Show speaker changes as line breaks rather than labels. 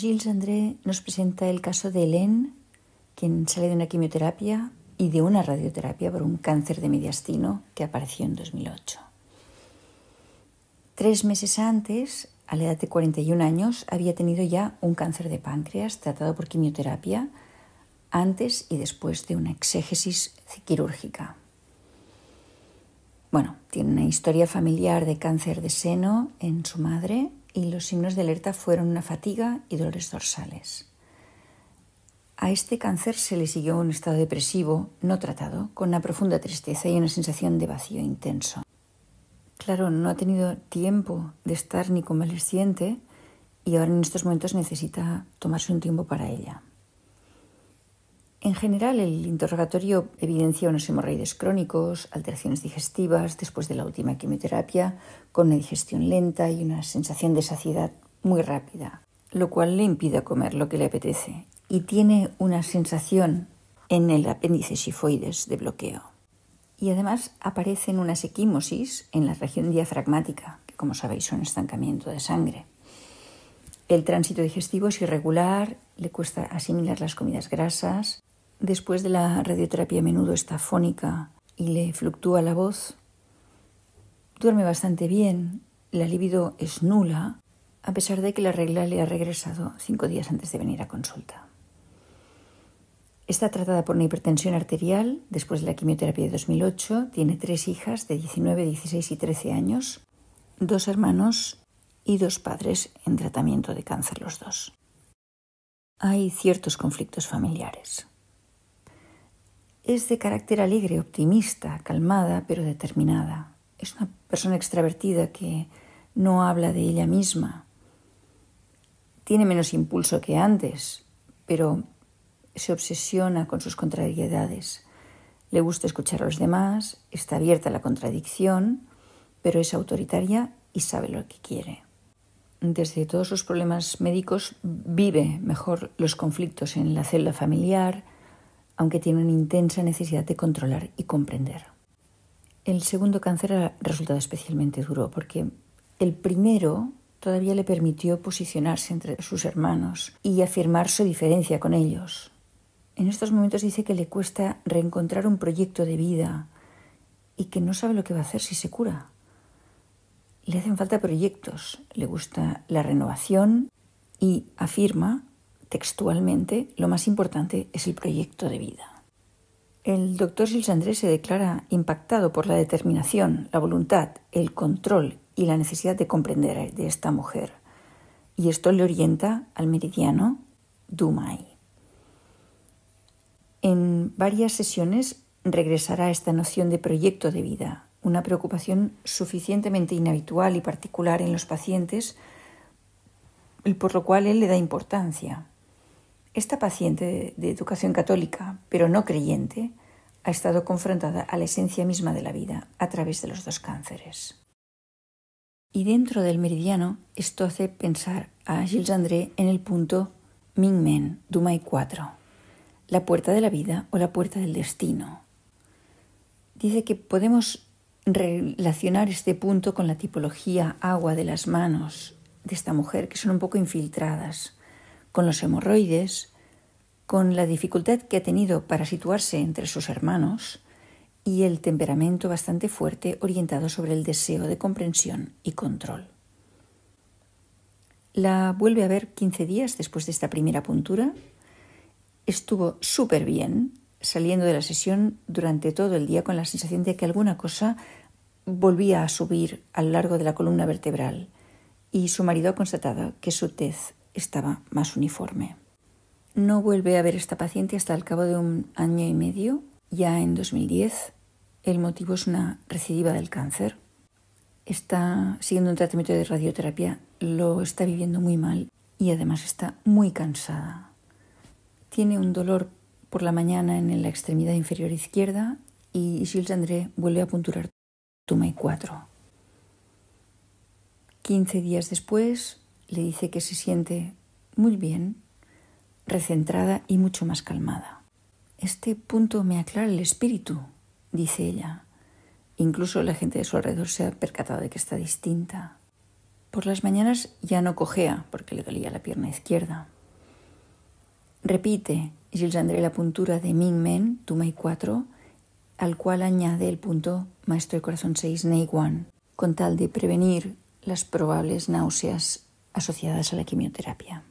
Gilles André nos presenta el caso de Hélène, quien sale de una quimioterapia y de una radioterapia por un cáncer de mediastino que apareció en 2008. Tres meses antes, a la edad de 41 años, había tenido ya un cáncer de páncreas tratado por quimioterapia antes y después de una exégesis quirúrgica. Bueno, tiene una historia familiar de cáncer de seno en su madre y los signos de alerta fueron una fatiga y dolores dorsales. A este cáncer se le siguió un estado depresivo no tratado, con una profunda tristeza y una sensación de vacío intenso. Claro, no ha tenido tiempo de estar ni convaleciente y ahora en estos momentos necesita tomarse un tiempo para ella. En general, el interrogatorio evidencia unos hemorroides crónicos, alteraciones digestivas después de la última quimioterapia, con una digestión lenta y una sensación de saciedad muy rápida, lo cual le impide comer lo que le apetece y tiene una sensación en el apéndice sifoides de bloqueo. Y además aparecen unas equimosis en la región diafragmática, que como sabéis son estancamiento de sangre. El tránsito digestivo es irregular, le cuesta asimilar las comidas grasas, Después de la radioterapia a menudo está fónica y le fluctúa la voz. Duerme bastante bien, la libido es nula, a pesar de que la regla le ha regresado cinco días antes de venir a consulta. Está tratada por una hipertensión arterial después de la quimioterapia de 2008, tiene tres hijas de 19, 16 y 13 años, dos hermanos y dos padres en tratamiento de cáncer los dos. Hay ciertos conflictos familiares. Es de carácter alegre, optimista, calmada, pero determinada. Es una persona extravertida que no habla de ella misma. Tiene menos impulso que antes, pero se obsesiona con sus contrariedades. Le gusta escuchar a los demás, está abierta a la contradicción, pero es autoritaria y sabe lo que quiere. Desde todos sus problemas médicos vive mejor los conflictos en la celda familiar, aunque tiene una intensa necesidad de controlar y comprender. El segundo cáncer ha resultado especialmente duro porque el primero todavía le permitió posicionarse entre sus hermanos y afirmar su diferencia con ellos. En estos momentos dice que le cuesta reencontrar un proyecto de vida y que no sabe lo que va a hacer si se cura. Le hacen falta proyectos, le gusta la renovación y afirma textualmente, lo más importante es el proyecto de vida. El doctor Gilles André se declara impactado por la determinación, la voluntad, el control y la necesidad de comprender de esta mujer. Y esto le orienta al meridiano Dumai. En varias sesiones regresará a esta noción de proyecto de vida, una preocupación suficientemente inhabitual y particular en los pacientes, por lo cual él le da importancia. Esta paciente de educación católica, pero no creyente, ha estado confrontada a la esencia misma de la vida a través de los dos cánceres. Y dentro del meridiano, esto hace pensar a Gilles André en el punto Mingmen, Dumai 4, la puerta de la vida o la puerta del destino. Dice que podemos relacionar este punto con la tipología agua de las manos de esta mujer, que son un poco infiltradas, con los hemorroides, con la dificultad que ha tenido para situarse entre sus hermanos y el temperamento bastante fuerte orientado sobre el deseo de comprensión y control. La vuelve a ver 15 días después de esta primera puntura. Estuvo súper bien, saliendo de la sesión durante todo el día con la sensación de que alguna cosa volvía a subir al largo de la columna vertebral y su marido ha constatado que su tez estaba más uniforme. No vuelve a ver esta paciente hasta el cabo de un año y medio, ya en 2010. El motivo es una recidiva del cáncer. Está siguiendo un tratamiento de radioterapia, lo está viviendo muy mal y además está muy cansada. Tiene un dolor por la mañana en la extremidad inferior izquierda y Gilles André vuelve a punturar tuma y 4. 15 días después le dice que se siente muy bien, recentrada y mucho más calmada. Este punto me aclara el espíritu, dice ella. Incluso la gente de su alrededor se ha percatado de que está distinta. Por las mañanas ya no cojea porque le dolía la pierna izquierda. Repite Gilles André la puntura de Ming Men, y 4, al cual añade el punto Maestro de Corazón 6, Nei 1, con tal de prevenir las probables náuseas asociadas a la quimioterapia.